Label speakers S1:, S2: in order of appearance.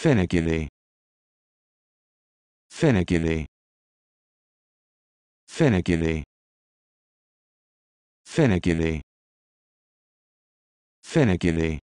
S1: Finnegany. Finnegany. Finnegany. Finnegany. Finnegany.